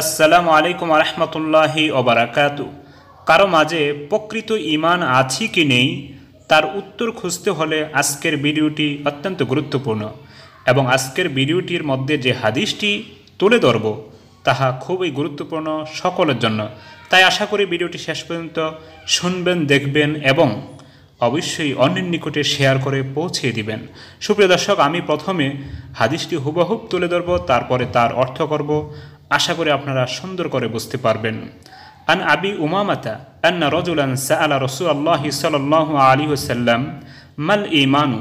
আসসালামু আলাইকুম আরহামতুল্লাহি ওবরাকাত কারো মাঝে প্রকৃত ইমান আছে কি নেই তার উত্তর খুঁজতে হলে আজকের ভিডিওটি অত্যন্ত গুরুত্বপূর্ণ এবং আজকের ভিডিওটির মধ্যে যে হাদিসটি তুলে ধরব তাহা খুবই গুরুত্বপূর্ণ সকলের জন্য তাই আশা করি ভিডিওটি শেষ পর্যন্ত শুনবেন দেখবেন এবং অবশ্যই অন্যের নিকটে শেয়ার করে পৌঁছে দিবেন সুপ্রিয় দর্শক আমি প্রথমে হাদিসটি হুবহুব তুলে ধরব তারপরে তার অর্থ করব আশা করি আপনারা সুন্দর করে বুঝতে পারবেন আন আবি উমামাতা আন্না রজুলান সাআলা রসুল্লাহ আল্লাহ সাল্লাহ আলী ওসাল্লাম মাল ইমানু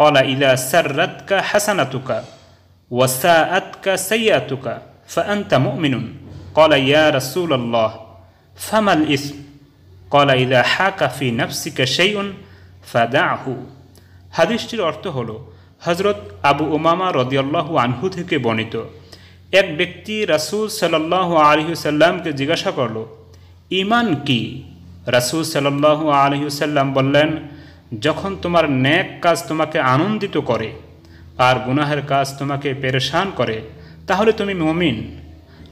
কলা ইদা সাররাতকা হাসানাতুকা ওয়াসাআতকা সাইয়াতুকা فأنت مؤمن قال يا رسول ফামাল ইস কলা ইলা إذا حاك في نفسك شيء فدعه হাদিসটির অর্থ হল হজরত আবু উমামা রদিয়াল্লাহু আনহু থেকে বর্ণিত এক ব্যক্তি রাসুল সাল্লাহ আলহিউসাল্লামকে জিজ্ঞাসা করল ইমান কি রাসুল সাল্লাহ আলহিউসাল্লাম বললেন যখন তোমার ন্যাক কাজ তোমাকে আনন্দিত করে আর গুনাহের কাজ তোমাকে পেরেশান করে তাহলে তুমি মমিন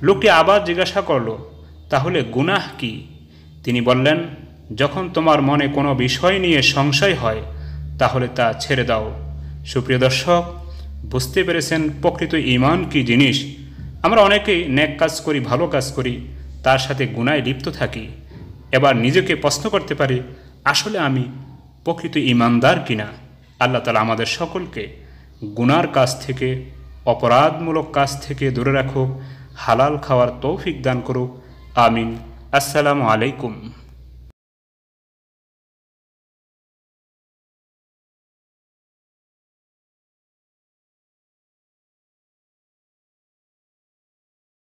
লোকটি আবার জিজ্ঞাসা করল তাহলে গুনাহ কি তিনি বললেন যখন তোমার মনে কোনো বিষয় নিয়ে সংশয় হয় তাহলে তা ছেড়ে দাও সুপ্রিয় দর্শক বুঝতে পেরেছেন প্রকৃত ইমান কি জিনিস আমরা অনেকেই ন্যাক কাজ করি ভালো কাজ করি তার সাথে গুনায় লিপ্ত থাকি এবার নিজেকে প্রশ্ন করতে পারি আসলে আমি প্রকৃত ইমানদার কিনা আল্লাহ তালা আমাদের সকলকে গুনার কাজ থেকে অপরাধমূলক কাজ থেকে দূরে রাখুক হালাল খাওয়ার তৌফিক দান করুক আমিন আসসালামু আলাইকুম